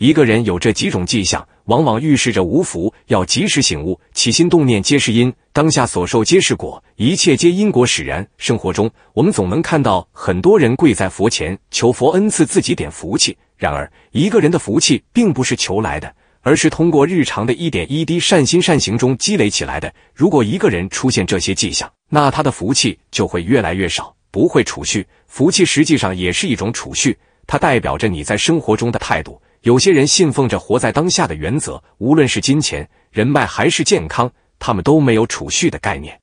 一个人有这几种迹象，往往预示着无福，要及时醒悟。起心动念皆是因，当下所受皆是果，一切皆因果使然。生活中，我们总能看到很多人跪在佛前求佛恩赐自己点福气。然而，一个人的福气并不是求来的，而是通过日常的一点一滴善心善行中积累起来的。如果一个人出现这些迹象，那他的福气就会越来越少，不会储蓄。福气实际上也是一种储蓄，它代表着你在生活中的态度。有些人信奉着活在当下的原则，无论是金钱、人脉还是健康，他们都没有储蓄的概念，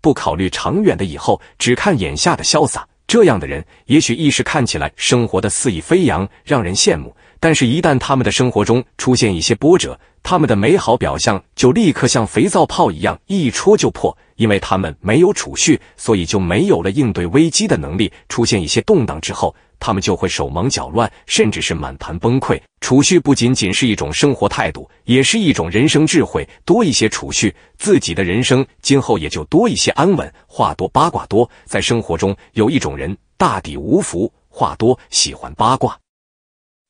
不考虑长远的以后，只看眼下的潇洒。这样的人也许一时看起来生活的肆意飞扬，让人羡慕，但是，一旦他们的生活中出现一些波折。他们的美好表象就立刻像肥皂泡一样一戳就破，因为他们没有储蓄，所以就没有了应对危机的能力。出现一些动荡之后，他们就会手忙脚乱，甚至是满盘崩溃。储蓄不仅仅是一种生活态度，也是一种人生智慧。多一些储蓄，自己的人生今后也就多一些安稳。话多八卦多，在生活中有一种人，大抵无福，话多，喜欢八卦。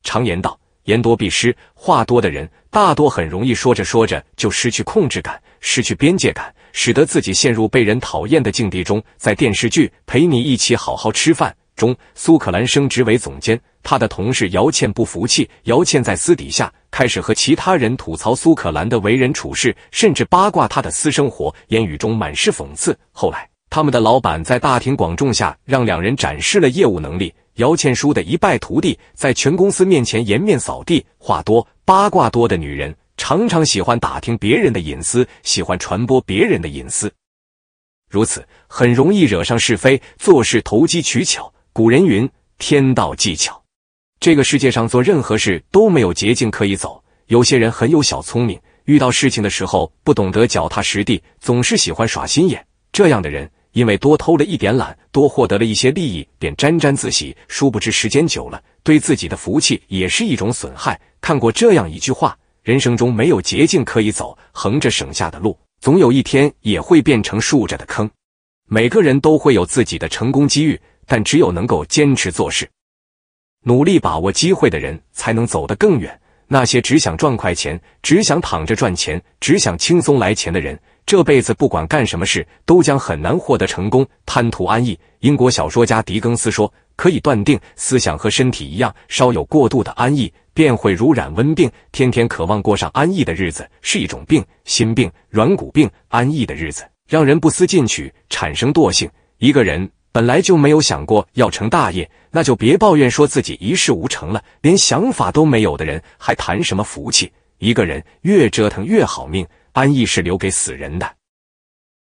常言道。言多必失，话多的人大多很容易说着说着就失去控制感，失去边界感，使得自己陷入被人讨厌的境地中。在电视剧《陪你一起好好吃饭》中，苏可兰升职为总监，他的同事姚倩不服气。姚倩在私底下开始和其他人吐槽苏可兰的为人处事，甚至八卦他的私生活，言语中满是讽刺。后来，他们的老板在大庭广众下让两人展示了业务能力。姚倩书的一败涂地，在全公司面前颜面扫地。话多、八卦多的女人，常常喜欢打听别人的隐私，喜欢传播别人的隐私，如此很容易惹上是非。做事投机取巧。古人云：“天道技巧。”这个世界上做任何事都没有捷径可以走。有些人很有小聪明，遇到事情的时候不懂得脚踏实地，总是喜欢耍心眼。这样的人。因为多偷了一点懒，多获得了一些利益，便沾沾自喜。殊不知，时间久了，对自己的福气也是一种损害。看过这样一句话：人生中没有捷径可以走，横着省下的路，总有一天也会变成竖着的坑。每个人都会有自己的成功机遇，但只有能够坚持做事、努力把握机会的人，才能走得更远。那些只想赚快钱、只想躺着赚钱、只想轻松来钱的人。这辈子不管干什么事，都将很难获得成功。贪图安逸，英国小说家狄更斯说：“可以断定，思想和身体一样，稍有过度的安逸，便会如染瘟病。天天渴望过上安逸的日子，是一种病，心病、软骨病。安逸的日子让人不思进取，产生惰性。一个人本来就没有想过要成大业，那就别抱怨说自己一事无成了。连想法都没有的人，还谈什么福气？一个人越折腾越好命。”安逸是留给死人的，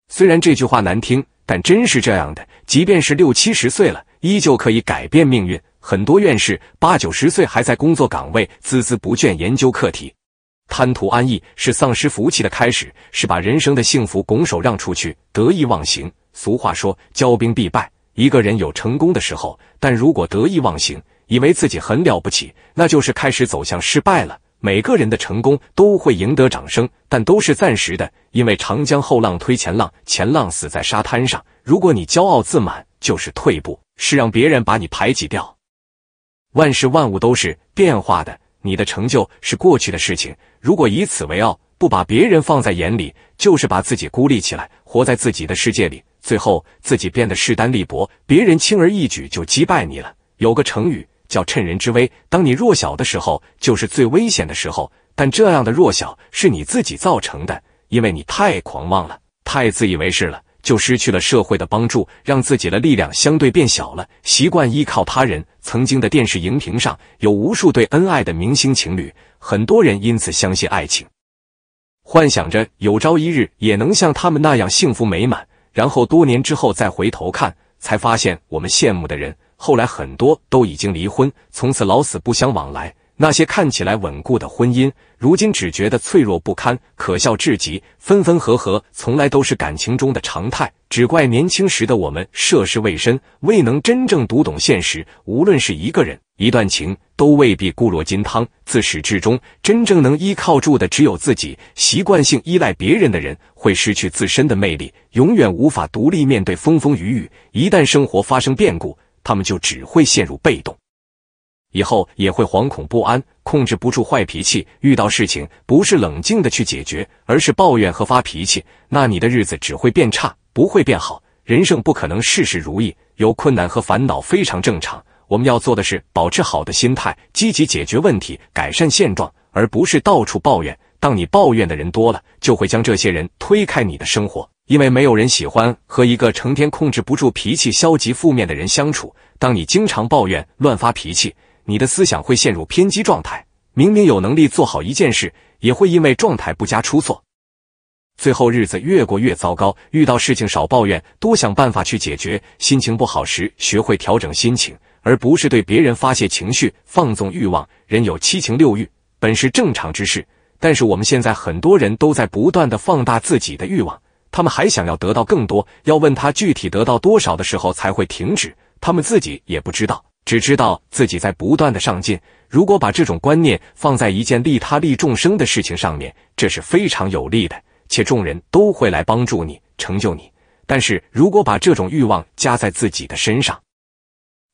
虽然这句话难听，但真是这样的。即便是六七十岁了，依旧可以改变命运。很多院士八九十岁还在工作岗位，孜孜不倦研究课题。贪图安逸是丧失福气的开始，是把人生的幸福拱手让出去，得意忘形。俗话说，骄兵必败。一个人有成功的时候，但如果得意忘形，以为自己很了不起，那就是开始走向失败了。每个人的成功都会赢得掌声，但都是暂时的，因为长江后浪推前浪，前浪死在沙滩上。如果你骄傲自满，就是退步，是让别人把你排挤掉。万事万物都是变化的，你的成就是过去的事情。如果以此为傲，不把别人放在眼里，就是把自己孤立起来，活在自己的世界里，最后自己变得势单力薄，别人轻而易举就击败你了。有个成语。叫趁人之危。当你弱小的时候，就是最危险的时候。但这样的弱小是你自己造成的，因为你太狂妄了，太自以为是了，就失去了社会的帮助，让自己的力量相对变小了，习惯依靠他人。曾经的电视荧屏上有无数对恩爱的明星情侣，很多人因此相信爱情，幻想着有朝一日也能像他们那样幸福美满。然后多年之后再回头看，才发现我们羡慕的人。后来很多都已经离婚，从此老死不相往来。那些看起来稳固的婚姻，如今只觉得脆弱不堪，可笑至极。分分合合从来都是感情中的常态，只怪年轻时的我们涉世未深，未能真正读懂现实。无论是一个人、一段情，都未必固若金汤。自始至终，真正能依靠住的只有自己。习惯性依赖别人的人，会失去自身的魅力，永远无法独立面对风风雨雨。一旦生活发生变故，他们就只会陷入被动，以后也会惶恐不安，控制不住坏脾气，遇到事情不是冷静的去解决，而是抱怨和发脾气。那你的日子只会变差，不会变好。人生不可能事事如意，有困难和烦恼非常正常。我们要做的是保持好的心态，积极解决问题，改善现状，而不是到处抱怨。当你抱怨的人多了，就会将这些人推开你的生活。因为没有人喜欢和一个成天控制不住脾气、消极负面的人相处。当你经常抱怨、乱发脾气，你的思想会陷入偏激状态。明明有能力做好一件事，也会因为状态不佳出错，最后日子越过越糟糕。遇到事情少抱怨，多想办法去解决。心情不好时，学会调整心情，而不是对别人发泄情绪、放纵欲望。人有七情六欲，本是正常之事，但是我们现在很多人都在不断的放大自己的欲望。他们还想要得到更多，要问他具体得到多少的时候才会停止，他们自己也不知道，只知道自己在不断的上进。如果把这种观念放在一件利他利众生的事情上面，这是非常有利的，且众人都会来帮助你，成就你。但是如果把这种欲望加在自己的身上，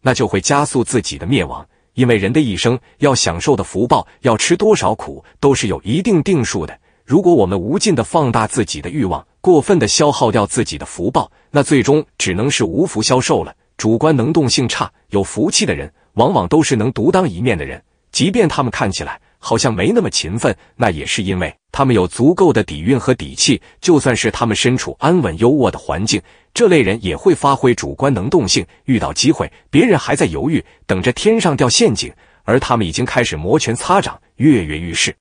那就会加速自己的灭亡，因为人的一生要享受的福报，要吃多少苦，都是有一定定数的。如果我们无尽的放大自己的欲望，过分的消耗掉自己的福报，那最终只能是无福消受了。主观能动性差，有福气的人往往都是能独当一面的人。即便他们看起来好像没那么勤奋，那也是因为他们有足够的底蕴和底气。就算是他们身处安稳优渥的环境，这类人也会发挥主观能动性。遇到机会，别人还在犹豫，等着天上掉陷阱，而他们已经开始摩拳擦掌，跃跃欲试。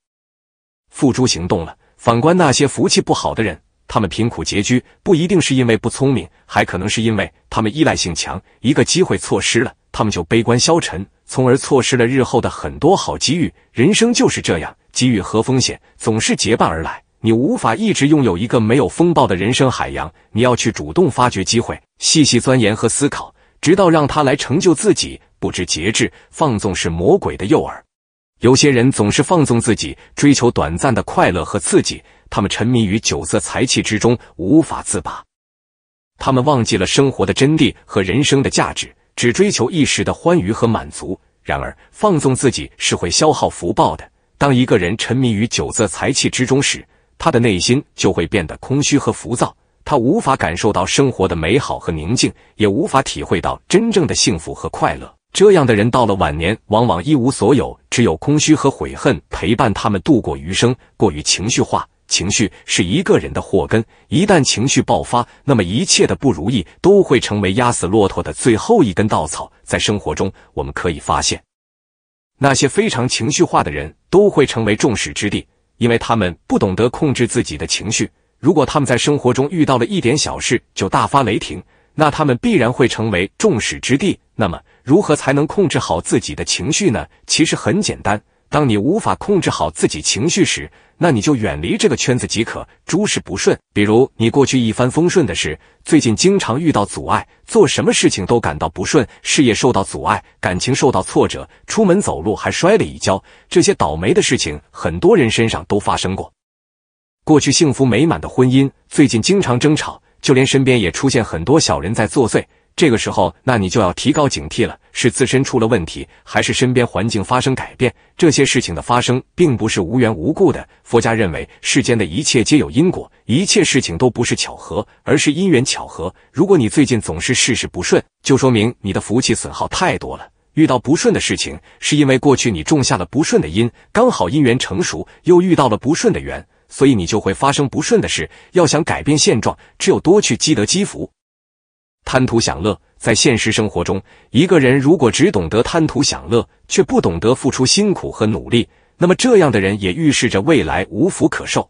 付诸行动了。反观那些福气不好的人，他们贫苦拮据，不一定是因为不聪明，还可能是因为他们依赖性强。一个机会错失了，他们就悲观消沉，从而错失了日后的很多好机遇。人生就是这样，机遇和风险总是结伴而来。你无法一直拥有一个没有风暴的人生海洋。你要去主动发掘机会，细细钻研和思考，直到让它来成就自己。不知节制、放纵是魔鬼的诱饵。有些人总是放纵自己，追求短暂的快乐和刺激，他们沉迷于酒色财气之中，无法自拔。他们忘记了生活的真谛和人生的价值，只追求一时的欢愉和满足。然而，放纵自己是会消耗福报的。当一个人沉迷于酒色财气之中时，他的内心就会变得空虚和浮躁，他无法感受到生活的美好和宁静，也无法体会到真正的幸福和快乐。这样的人到了晚年，往往一无所有，只有空虚和悔恨陪伴他们度过余生。过于情绪化，情绪是一个人的祸根。一旦情绪爆发，那么一切的不如意都会成为压死骆驼的最后一根稻草。在生活中，我们可以发现，那些非常情绪化的人都会成为众矢之的，因为他们不懂得控制自己的情绪。如果他们在生活中遇到了一点小事就大发雷霆，那他们必然会成为众矢之的。那么。如何才能控制好自己的情绪呢？其实很简单，当你无法控制好自己情绪时，那你就远离这个圈子即可。诸事不顺，比如你过去一帆风顺的事，最近经常遇到阻碍，做什么事情都感到不顺，事业受到阻碍，感情受到挫折，出门走路还摔了一跤，这些倒霉的事情，很多人身上都发生过。过去幸福美满的婚姻，最近经常争吵，就连身边也出现很多小人在作祟。这个时候，那你就要提高警惕了。是自身出了问题，还是身边环境发生改变？这些事情的发生并不是无缘无故的。佛家认为，世间的一切皆有因果，一切事情都不是巧合，而是因缘巧合。如果你最近总是事事不顺，就说明你的福气损耗太多了。遇到不顺的事情，是因为过去你种下了不顺的因，刚好因缘成熟，又遇到了不顺的缘，所以你就会发生不顺的事。要想改变现状，只有多去积德积福。贪图享乐，在现实生活中，一个人如果只懂得贪图享乐，却不懂得付出辛苦和努力，那么这样的人也预示着未来无福可受。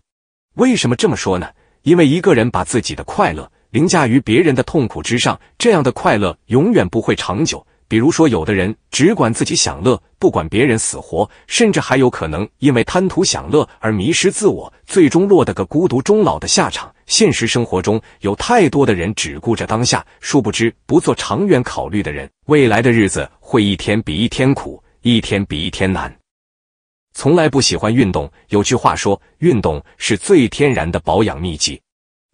为什么这么说呢？因为一个人把自己的快乐凌驾于别人的痛苦之上，这样的快乐永远不会长久。比如说，有的人只管自己享乐，不管别人死活，甚至还有可能因为贪图享乐而迷失自我，最终落得个孤独终老的下场。现实生活中有太多的人只顾着当下，殊不知不做长远考虑的人，未来的日子会一天比一天苦，一天比一天难。从来不喜欢运动，有句话说，运动是最天然的保养秘籍。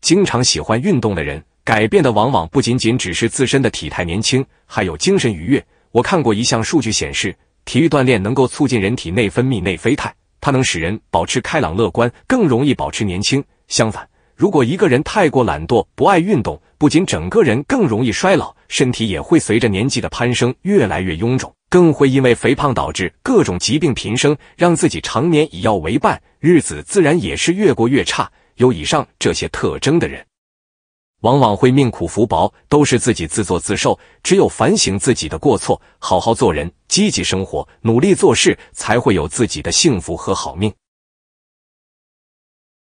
经常喜欢运动的人，改变的往往不仅仅只是自身的体态年轻，还有精神愉悦。我看过一项数据显示，体育锻炼能够促进人体内分泌内啡肽，它能使人保持开朗乐观，更容易保持年轻。相反，如果一个人太过懒惰、不爱运动，不仅整个人更容易衰老，身体也会随着年纪的攀升越来越臃肿，更会因为肥胖导致各种疾病频生，让自己常年以药为伴，日子自然也是越过越差。有以上这些特征的人，往往会命苦福薄，都是自己自作自受。只有反省自己的过错，好好做人，积极生活，努力做事，才会有自己的幸福和好命。